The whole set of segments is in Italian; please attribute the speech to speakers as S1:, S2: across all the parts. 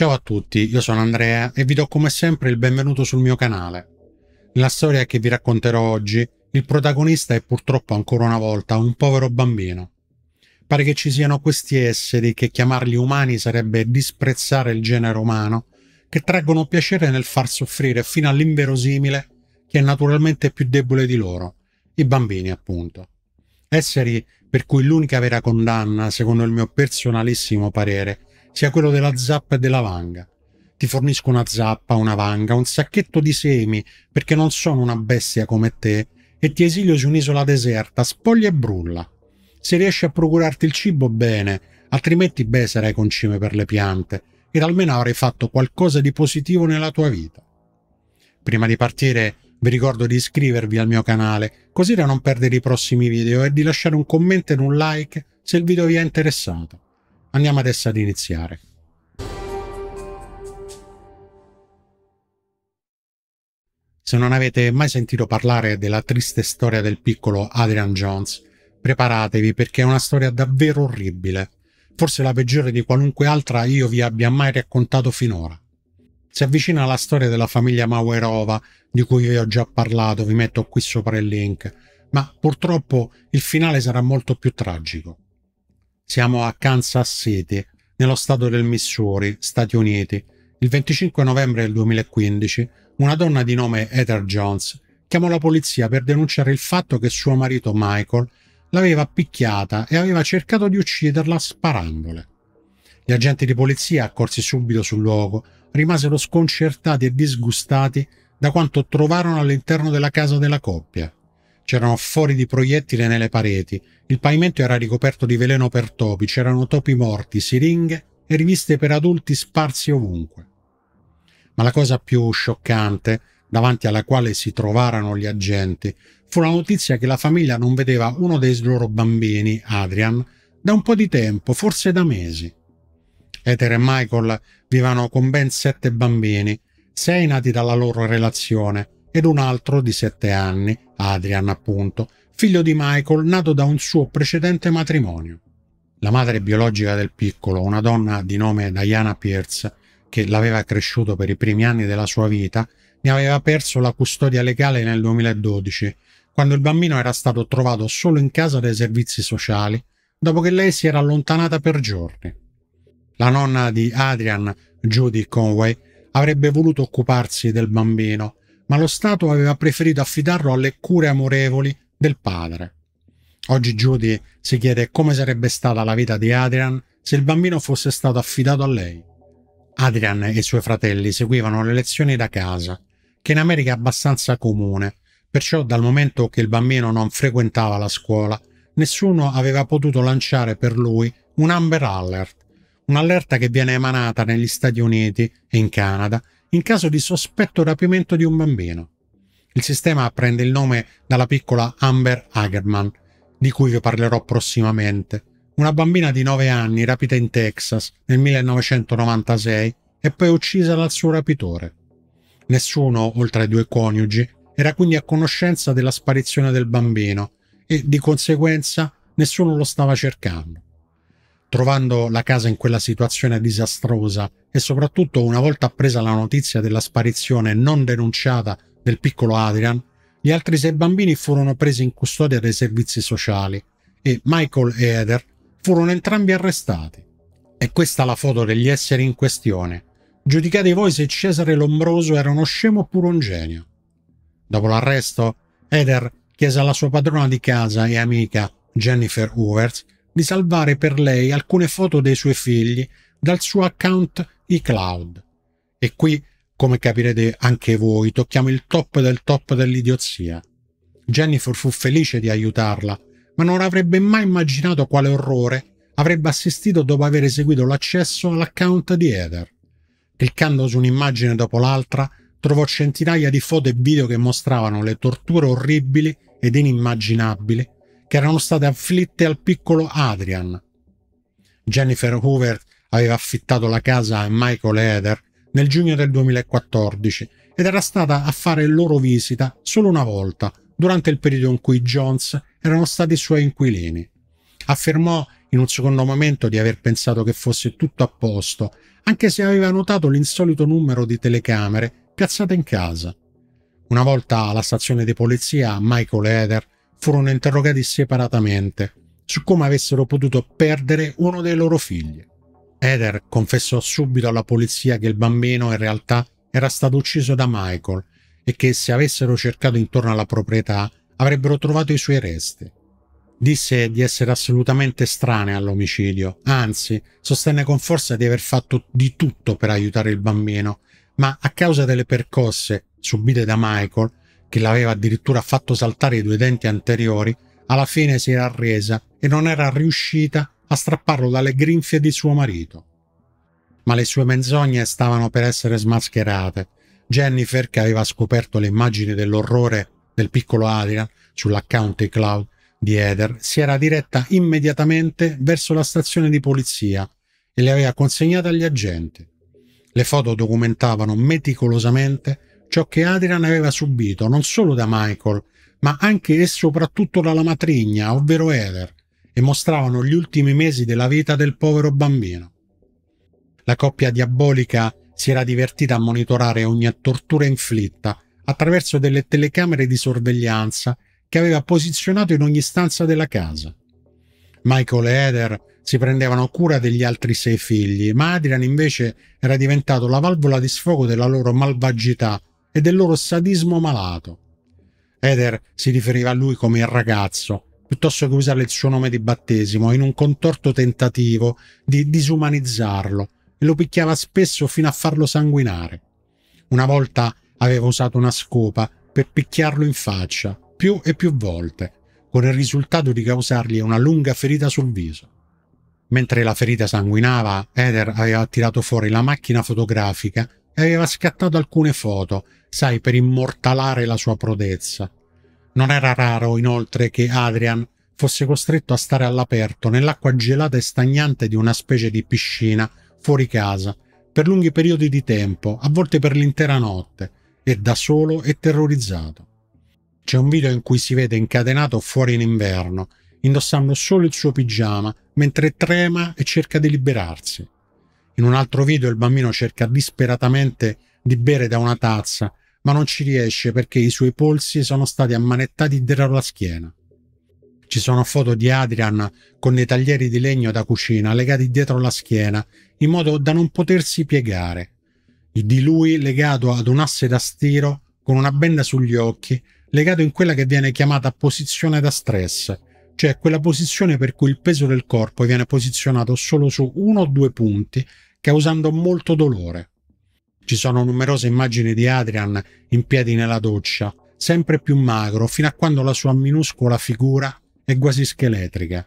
S1: Ciao a tutti, io sono Andrea e vi do come sempre il benvenuto sul mio canale. Nella storia che vi racconterò oggi, il protagonista è purtroppo ancora una volta un povero bambino. Pare che ci siano questi esseri che chiamarli umani sarebbe disprezzare il genere umano, che traggono piacere nel far soffrire fino all'inverosimile chi è naturalmente più debole di loro, i bambini appunto. Esseri per cui l'unica vera condanna, secondo il mio personalissimo parere, sia quello della zappa e della vanga. Ti fornisco una zappa, una vanga, un sacchetto di semi, perché non sono una bestia come te, e ti esilio su un'isola deserta, spoglia e brulla. Se riesci a procurarti il cibo, bene, altrimenti beh sarai concime per le piante, ed almeno avrai fatto qualcosa di positivo nella tua vita. Prima di partire vi ricordo di iscrivervi al mio canale, così da non perdere i prossimi video e di lasciare un commento ed un like se il video vi è interessato. Andiamo adesso ad iniziare. Se non avete mai sentito parlare della triste storia del piccolo Adrian Jones, preparatevi perché è una storia davvero orribile, forse la peggiore di qualunque altra io vi abbia mai raccontato finora. Si avvicina alla storia della famiglia Mauerova, di cui vi ho già parlato, vi metto qui sopra il link, ma purtroppo il finale sarà molto più tragico. Siamo a Kansas City, nello stato del Missouri, Stati Uniti. Il 25 novembre del 2015, una donna di nome Heather Jones chiamò la polizia per denunciare il fatto che suo marito Michael l'aveva picchiata e aveva cercato di ucciderla sparandole. Gli agenti di polizia, accorsi subito sul luogo, rimasero sconcertati e disgustati da quanto trovarono all'interno della casa della coppia. C'erano fori di proiettile nelle pareti, il pavimento era ricoperto di veleno per topi, c'erano topi morti, siringhe e riviste per adulti sparsi ovunque. Ma la cosa più scioccante, davanti alla quale si trovarono gli agenti, fu la notizia che la famiglia non vedeva uno dei loro bambini, Adrian, da un po' di tempo, forse da mesi. Ether e Michael vivevano con ben sette bambini, sei nati dalla loro relazione, ed un altro di 7 anni, Adrian appunto, figlio di Michael nato da un suo precedente matrimonio. La madre biologica del piccolo, una donna di nome Diana Pierce, che l'aveva cresciuto per i primi anni della sua vita, ne aveva perso la custodia legale nel 2012, quando il bambino era stato trovato solo in casa dai servizi sociali, dopo che lei si era allontanata per giorni. La nonna di Adrian, Judy Conway, avrebbe voluto occuparsi del bambino, ma lo Stato aveva preferito affidarlo alle cure amorevoli del padre. Oggi Judy si chiede come sarebbe stata la vita di Adrian se il bambino fosse stato affidato a lei. Adrian e i suoi fratelli seguivano le lezioni da casa, che in America è abbastanza comune, perciò dal momento che il bambino non frequentava la scuola, nessuno aveva potuto lanciare per lui un Amber Alert, un'allerta che viene emanata negli Stati Uniti e in Canada in caso di sospetto rapimento di un bambino. Il sistema prende il nome dalla piccola Amber Hagerman, di cui vi parlerò prossimamente, una bambina di 9 anni rapita in Texas nel 1996 e poi uccisa dal suo rapitore. Nessuno, oltre ai due coniugi, era quindi a conoscenza della sparizione del bambino e, di conseguenza, nessuno lo stava cercando trovando la casa in quella situazione disastrosa e soprattutto una volta appresa la notizia della sparizione non denunciata del piccolo Adrian, gli altri sei bambini furono presi in custodia dai servizi sociali e Michael e Heather furono entrambi arrestati. E questa la foto degli esseri in questione. Giudicate voi se Cesare Lombroso era uno scemo oppure un genio. Dopo l'arresto, Heather chiese alla sua padrona di casa e amica Jennifer Hoover di salvare per lei alcune foto dei suoi figli dal suo account iCloud. E qui, come capirete anche voi, tocchiamo il top del top dell'idiozia. Jennifer fu felice di aiutarla, ma non avrebbe mai immaginato quale orrore avrebbe assistito dopo aver eseguito l'accesso all'account di Heather. Cliccando su un'immagine dopo l'altra, trovò centinaia di foto e video che mostravano le torture orribili ed inimmaginabili che erano state afflitte al piccolo Adrian. Jennifer Hoover aveva affittato la casa a Michael Heather nel giugno del 2014 ed era stata a fare loro visita solo una volta durante il periodo in cui Jones erano stati i suoi inquilini. Affermò in un secondo momento di aver pensato che fosse tutto a posto, anche se aveva notato l'insolito numero di telecamere piazzate in casa. Una volta alla stazione di polizia, Michael Heather furono interrogati separatamente su come avessero potuto perdere uno dei loro figli. Heather confessò subito alla polizia che il bambino in realtà era stato ucciso da Michael e che se avessero cercato intorno alla proprietà avrebbero trovato i suoi resti. Disse di essere assolutamente strane all'omicidio, anzi sostenne con forza di aver fatto di tutto per aiutare il bambino, ma a causa delle percosse subite da Michael che l'aveva addirittura fatto saltare i due denti anteriori, alla fine si era arresa e non era riuscita a strapparlo dalle grinfie di suo marito. Ma le sue menzogne stavano per essere smascherate. Jennifer, che aveva scoperto le immagini dell'orrore del piccolo Adrian sull'account cloud di Heather, si era diretta immediatamente verso la stazione di polizia e le aveva consegnate agli agenti. Le foto documentavano meticolosamente ciò che Adrian aveva subito non solo da Michael, ma anche e soprattutto dalla matrigna, ovvero Heather, e mostravano gli ultimi mesi della vita del povero bambino. La coppia diabolica si era divertita a monitorare ogni tortura inflitta attraverso delle telecamere di sorveglianza che aveva posizionato in ogni stanza della casa. Michael e Heather si prendevano cura degli altri sei figli, ma Adrian invece era diventato la valvola di sfogo della loro malvagità e del loro sadismo malato. Eder si riferiva a lui come il ragazzo, piuttosto che usare il suo nome di battesimo, in un contorto tentativo di disumanizzarlo e lo picchiava spesso fino a farlo sanguinare. Una volta aveva usato una scopa per picchiarlo in faccia, più e più volte, con il risultato di causargli una lunga ferita sul viso. Mentre la ferita sanguinava, Eder aveva tirato fuori la macchina fotografica e aveva scattato alcune foto, sai, per immortalare la sua prodezza. Non era raro, inoltre, che Adrian fosse costretto a stare all'aperto nell'acqua gelata e stagnante di una specie di piscina fuori casa per lunghi periodi di tempo, a volte per l'intera notte, e da solo e terrorizzato. C'è un video in cui si vede incatenato fuori in inverno, indossando solo il suo pigiama mentre trema e cerca di liberarsi. In un altro video il bambino cerca disperatamente di bere da una tazza, ma non ci riesce perché i suoi polsi sono stati ammanettati dietro la schiena. Ci sono foto di Adrian con dei taglieri di legno da cucina legati dietro la schiena, in modo da non potersi piegare. Di lui legato ad un asse da stiro, con una benda sugli occhi, legato in quella che viene chiamata posizione da stress, cioè quella posizione per cui il peso del corpo viene posizionato solo su uno o due punti, causando molto dolore. Ci sono numerose immagini di Adrian in piedi nella doccia, sempre più magro, fino a quando la sua minuscola figura è quasi scheletrica.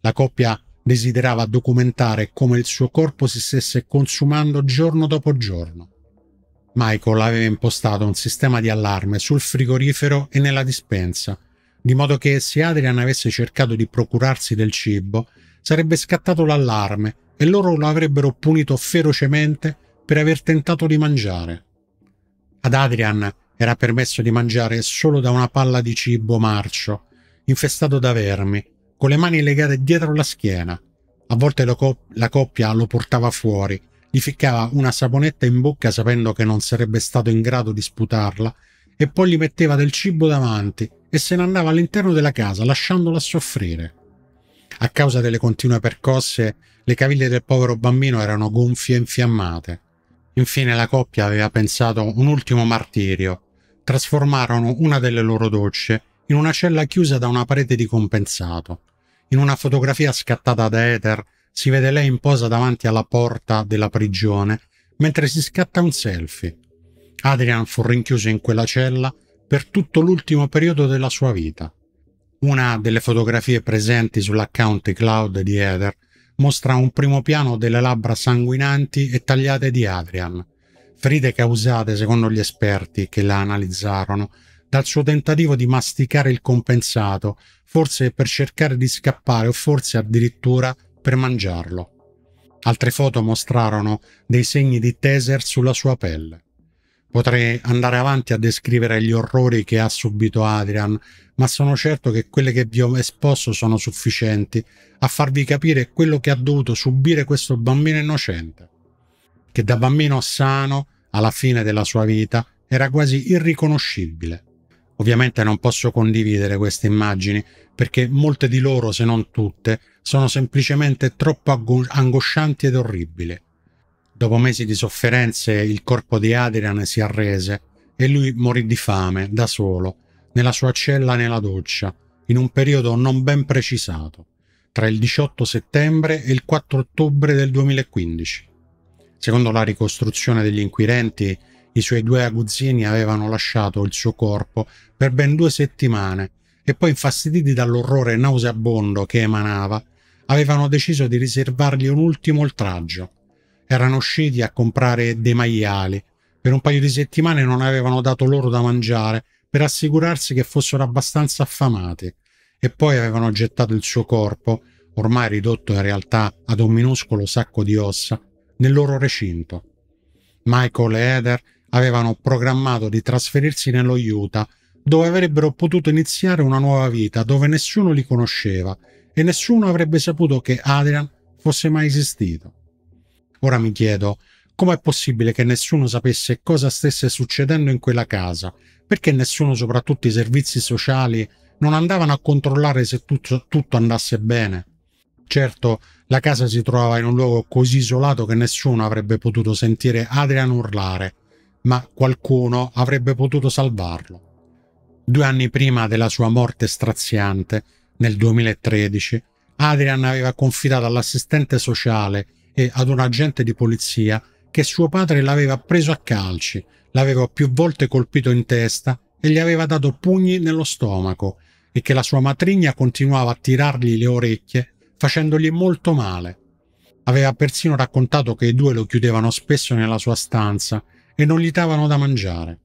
S1: La coppia desiderava documentare come il suo corpo si stesse consumando giorno dopo giorno. Michael aveva impostato un sistema di allarme sul frigorifero e nella dispensa di modo che se Adrian avesse cercato di procurarsi del cibo, sarebbe scattato l'allarme e loro lo avrebbero punito ferocemente per aver tentato di mangiare. Ad Adrian era permesso di mangiare solo da una palla di cibo marcio, infestato da vermi, con le mani legate dietro la schiena. A volte la, coppia lo portava fuori, gli ficcava una saponetta in bocca sapendo che non sarebbe stato in grado di sputarla e poi gli metteva del cibo davanti e se ne andava all'interno della casa lasciandola soffrire. A causa delle continue percosse, le caviglie del povero bambino erano gonfie e infiammate. Infine la coppia aveva pensato un ultimo martirio. Trasformarono una delle loro docce in una cella chiusa da una parete di compensato. In una fotografia scattata da Ether si vede lei in posa davanti alla porta della prigione mentre si scatta un selfie. Adrian fu rinchiuso in quella cella per tutto l'ultimo periodo della sua vita. Una delle fotografie presenti sull'account cloud di Heather mostra un primo piano delle labbra sanguinanti e tagliate di Adrian, ferite causate, secondo gli esperti che la analizzarono, dal suo tentativo di masticare il compensato, forse per cercare di scappare o forse addirittura per mangiarlo. Altre foto mostrarono dei segni di taser sulla sua pelle. Potrei andare avanti a descrivere gli orrori che ha subito Adrian, ma sono certo che quelle che vi ho esposto sono sufficienti a farvi capire quello che ha dovuto subire questo bambino innocente, che da bambino sano, alla fine della sua vita, era quasi irriconoscibile. Ovviamente non posso condividere queste immagini, perché molte di loro, se non tutte, sono semplicemente troppo angoscianti ed orribili. Dopo mesi di sofferenze, il corpo di Adrian si arrese e lui morì di fame, da solo, nella sua cella nella doccia, in un periodo non ben precisato, tra il 18 settembre e il 4 ottobre del 2015. Secondo la ricostruzione degli inquirenti, i suoi due aguzzini avevano lasciato il suo corpo per ben due settimane e poi, infastiditi dall'orrore nauseabondo che emanava, avevano deciso di riservargli un ultimo oltraggio, erano usciti a comprare dei maiali. Per un paio di settimane non avevano dato loro da mangiare per assicurarsi che fossero abbastanza affamati e poi avevano gettato il suo corpo, ormai ridotto in realtà ad un minuscolo sacco di ossa, nel loro recinto. Michael e Heather avevano programmato di trasferirsi nello Utah, dove avrebbero potuto iniziare una nuova vita, dove nessuno li conosceva e nessuno avrebbe saputo che Adrian fosse mai esistito. Ora mi chiedo, com'è possibile che nessuno sapesse cosa stesse succedendo in quella casa? Perché nessuno, soprattutto i servizi sociali, non andavano a controllare se tutto, tutto andasse bene? Certo, la casa si trovava in un luogo così isolato che nessuno avrebbe potuto sentire Adrian urlare, ma qualcuno avrebbe potuto salvarlo. Due anni prima della sua morte straziante, nel 2013, Adrian aveva confidato all'assistente sociale eh, ad un agente di polizia che suo padre l'aveva preso a calci, l'aveva più volte colpito in testa e gli aveva dato pugni nello stomaco e che la sua matrigna continuava a tirargli le orecchie facendogli molto male. Aveva persino raccontato che i due lo chiudevano spesso nella sua stanza e non gli davano da mangiare.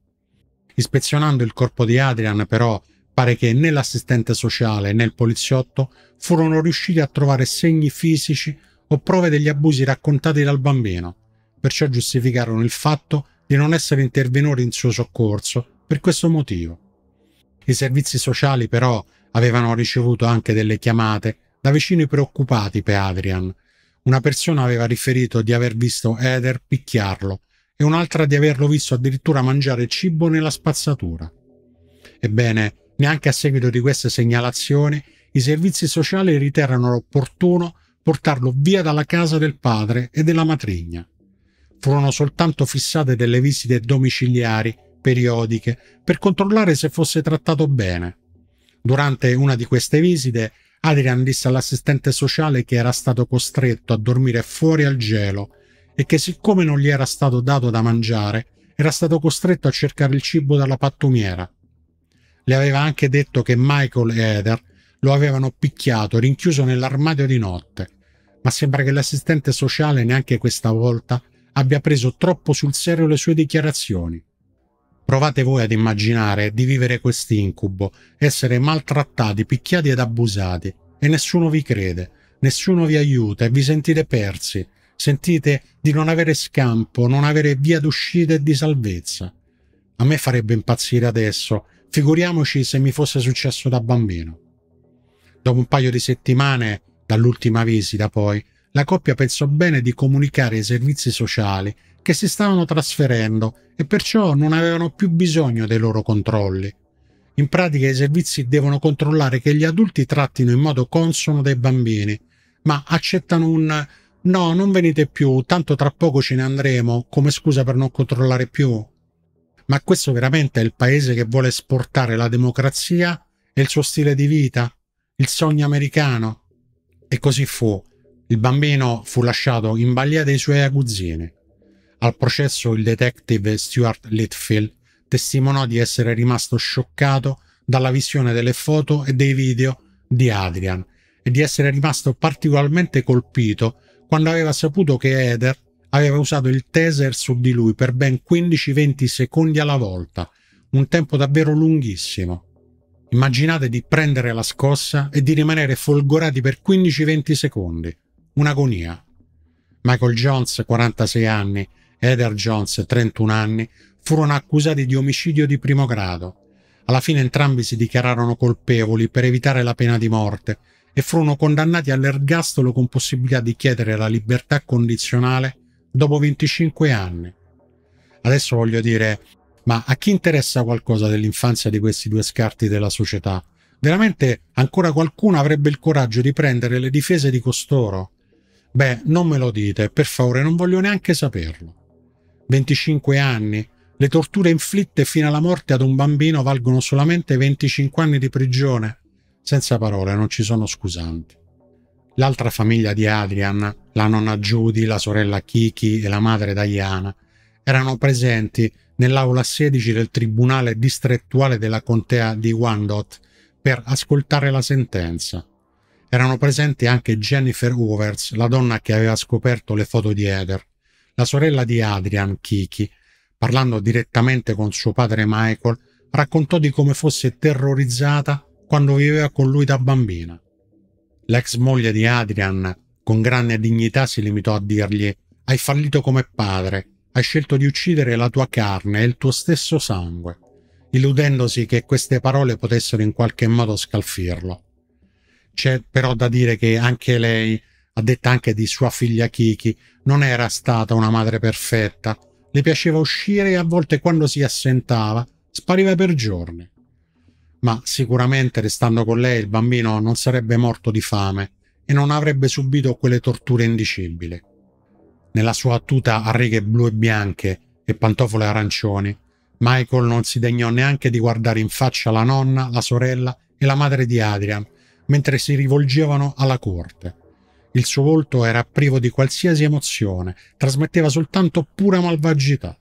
S1: Ispezionando il corpo di Adrian, però, pare che né l'assistente sociale né il poliziotto furono riusciti a trovare segni fisici o prove degli abusi raccontati dal bambino, perciò giustificarono il fatto di non essere intervenuti in suo soccorso per questo motivo. I servizi sociali però avevano ricevuto anche delle chiamate da vicini preoccupati per Adrian. Una persona aveva riferito di aver visto Eder picchiarlo e un'altra di averlo visto addirittura mangiare cibo nella spazzatura. Ebbene, neanche a seguito di queste segnalazioni, i servizi sociali riterrarono opportuno portarlo via dalla casa del padre e della matrigna. Furono soltanto fissate delle visite domiciliari, periodiche, per controllare se fosse trattato bene. Durante una di queste visite, Adrian disse all'assistente sociale che era stato costretto a dormire fuori al gelo e che siccome non gli era stato dato da mangiare, era stato costretto a cercare il cibo dalla pattumiera. Le aveva anche detto che Michael e Heather lo avevano picchiato, rinchiuso nell'armadio di notte. Ma sembra che l'assistente sociale neanche questa volta abbia preso troppo sul serio le sue dichiarazioni. Provate voi ad immaginare di vivere quest'incubo, essere maltrattati, picchiati ed abusati, e nessuno vi crede, nessuno vi aiuta e vi sentite persi, sentite di non avere scampo, non avere via d'uscita e di salvezza. A me farebbe impazzire adesso, figuriamoci se mi fosse successo da bambino. Dopo un paio di settimane dall'ultima visita, poi, la coppia pensò bene di comunicare ai servizi sociali che si stavano trasferendo e perciò non avevano più bisogno dei loro controlli. In pratica i servizi devono controllare che gli adulti trattino in modo consono dei bambini, ma accettano un no, non venite più, tanto tra poco ce ne andremo come scusa per non controllare più. Ma questo veramente è il paese che vuole esportare la democrazia e il suo stile di vita? il sogno americano. E così fu. Il bambino fu lasciato in balia dei suoi aguzzini. Al processo il detective Stuart Litfield testimonò di essere rimasto scioccato dalla visione delle foto e dei video di Adrian e di essere rimasto particolarmente colpito quando aveva saputo che Heather aveva usato il taser su di lui per ben 15-20 secondi alla volta, un tempo davvero lunghissimo. Immaginate di prendere la scossa e di rimanere folgorati per 15-20 secondi. Un'agonia. Michael Jones, 46 anni, Heather Jones, 31 anni, furono accusati di omicidio di primo grado. Alla fine entrambi si dichiararono colpevoli per evitare la pena di morte e furono condannati all'ergastolo con possibilità di chiedere la libertà condizionale dopo 25 anni. Adesso voglio dire, ma a chi interessa qualcosa dell'infanzia di questi due scarti della società? Veramente ancora qualcuno avrebbe il coraggio di prendere le difese di costoro? Beh, non me lo dite, per favore, non voglio neanche saperlo. 25 anni, le torture inflitte fino alla morte ad un bambino valgono solamente 25 anni di prigione. Senza parole, non ci sono scusanti. L'altra famiglia di Adrian, la nonna Judy, la sorella Kiki e la madre Diana, erano presenti nell'aula 16 del tribunale distrettuale della contea di Wandot per ascoltare la sentenza. Erano presenti anche Jennifer Overs, la donna che aveva scoperto le foto di Heather, la sorella di Adrian, Kiki, parlando direttamente con suo padre Michael, raccontò di come fosse terrorizzata quando viveva con lui da bambina. L'ex moglie di Adrian, con grande dignità, si limitò a dirgli Hai fallito come padre, hai scelto di uccidere la tua carne e il tuo stesso sangue, illudendosi che queste parole potessero in qualche modo scalfirlo. C'è però da dire che anche lei, addetta anche di sua figlia Kiki, non era stata una madre perfetta. Le piaceva uscire e a volte quando si assentava spariva per giorni. Ma sicuramente restando con lei il bambino non sarebbe morto di fame e non avrebbe subito quelle torture indicibili. Nella sua tuta a righe blu e bianche e pantofole arancioni, Michael non si degnò neanche di guardare in faccia la nonna, la sorella e la madre di Adrian, mentre si rivolgevano alla corte. Il suo volto era privo di qualsiasi emozione, trasmetteva soltanto pura malvagità.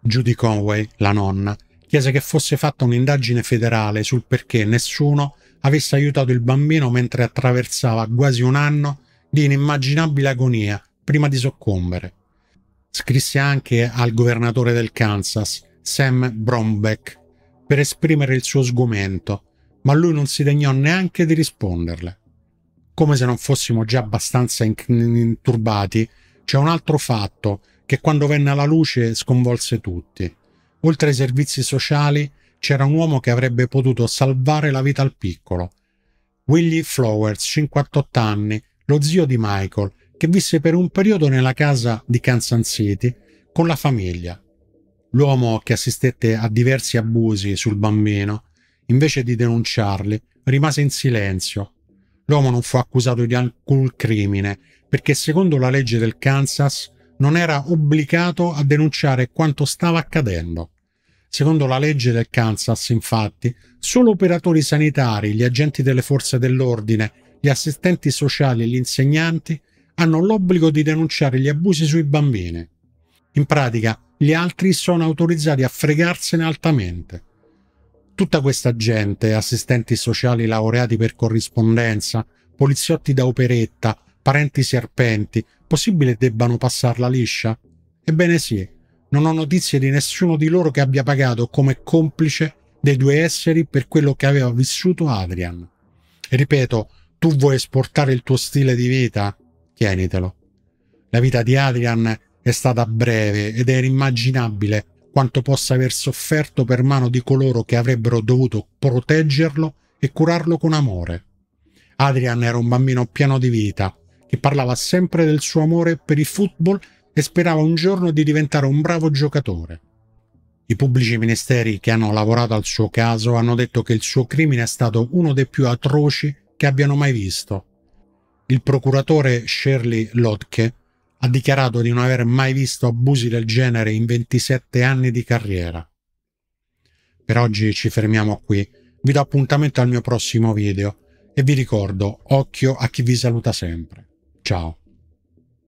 S1: Judy Conway, la nonna, chiese che fosse fatta un'indagine federale sul perché nessuno avesse aiutato il bambino mentre attraversava quasi un anno di inimmaginabile agonia prima di soccombere. Scrisse anche al governatore del Kansas, Sam Brombeck, per esprimere il suo sgomento, ma lui non si degnò neanche di risponderle. Come se non fossimo già abbastanza turbati, c'è un altro fatto che quando venne alla luce sconvolse tutti. Oltre ai servizi sociali, c'era un uomo che avrebbe potuto salvare la vita al piccolo. Willie Flowers, 58 anni, lo zio di Michael, che visse per un periodo nella casa di Kansas City con la famiglia. L'uomo che assistette a diversi abusi sul bambino, invece di denunciarli, rimase in silenzio. L'uomo non fu accusato di alcun crimine perché secondo la legge del Kansas non era obbligato a denunciare quanto stava accadendo. Secondo la legge del Kansas, infatti, solo operatori sanitari, gli agenti delle forze dell'ordine, gli assistenti sociali e gli insegnanti hanno l'obbligo di denunciare gli abusi sui bambini. In pratica, gli altri sono autorizzati a fregarsene altamente. Tutta questa gente, assistenti sociali laureati per corrispondenza, poliziotti da operetta, parenti serpenti, possibile debbano passarla liscia? Ebbene sì, non ho notizie di nessuno di loro che abbia pagato come complice dei due esseri per quello che aveva vissuto Adrian. E ripeto, tu vuoi esportare il tuo stile di vita? tienitelo. La vita di Adrian è stata breve ed è immaginabile quanto possa aver sofferto per mano di coloro che avrebbero dovuto proteggerlo e curarlo con amore. Adrian era un bambino pieno di vita, che parlava sempre del suo amore per il football e sperava un giorno di diventare un bravo giocatore. I pubblici ministeri che hanno lavorato al suo caso hanno detto che il suo crimine è stato uno dei più atroci che abbiano mai visto il procuratore Shirley Lotke ha dichiarato di non aver mai visto abusi del genere in 27 anni di carriera. Per oggi ci fermiamo qui, vi do appuntamento al mio prossimo video e vi ricordo, occhio a chi vi saluta sempre. Ciao!